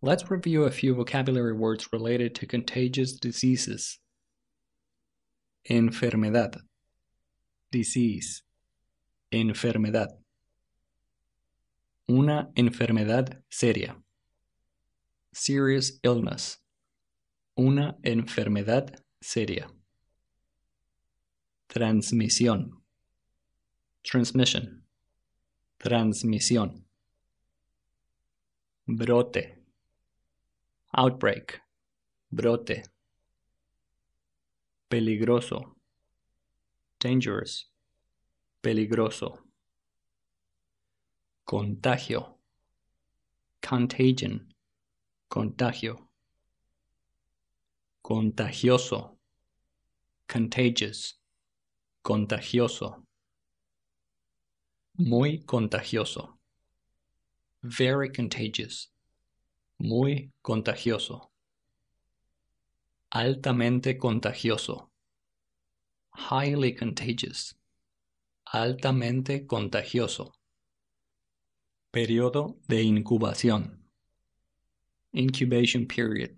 Let's review a few vocabulary words related to contagious diseases. Enfermedad. Disease. Enfermedad. Una enfermedad seria. Serious illness. Una enfermedad seria. Transmisión. Transmission. Transmisión. Brote Outbreak. Brote. Peligroso. Dangerous. Peligroso. Contagio. Contagion. Contagio. Contagioso. Contagious. Contagioso. Muy contagioso. Very contagious. Muy contagioso. Altamente contagioso. Highly contagious. Altamente contagioso. Periodo de incubación. Incubation period.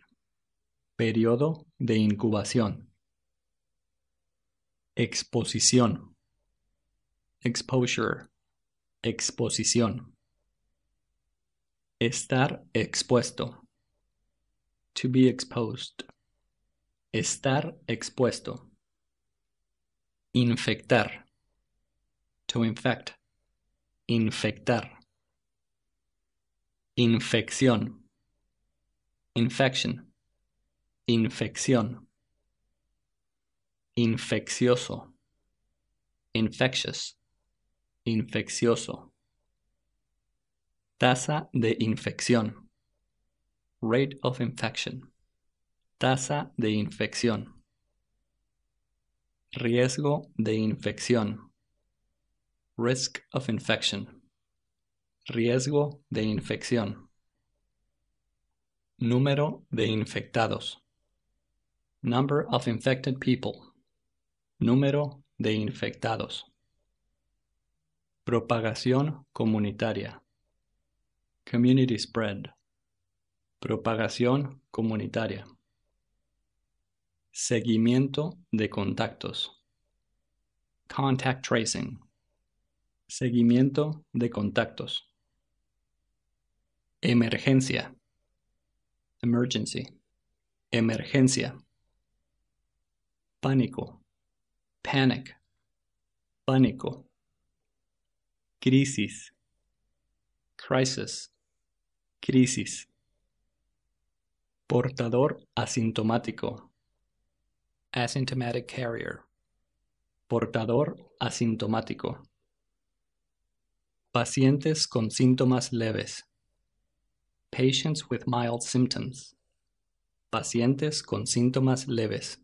Periodo de incubación. Exposición. Exposure. Exposición Estar expuesto. To be exposed. Estar expuesto. Infectar. To infect. Infectar. Infección. Infection. Infección. Infeccioso. Infectious. Infeccioso Tasa de infección. Rate of infection. Tasa de infección. Riesgo de infección. Risk of infection. Riesgo de infección. Número de infectados. Number of infected people. Número de infectados. Propagación comunitaria. Community spread. Propagación comunitaria. Seguimiento de contactos. Contact tracing. Seguimiento de contactos. Emergencia. Emergency. Emergencia. Pánico. Panic. Pánico. Crisis. Crisis Crisis. Portador asintomático. Asymptomatic carrier. Portador asintomático. Pacientes con síntomas leves. Patients with mild symptoms. Pacientes con síntomas leves.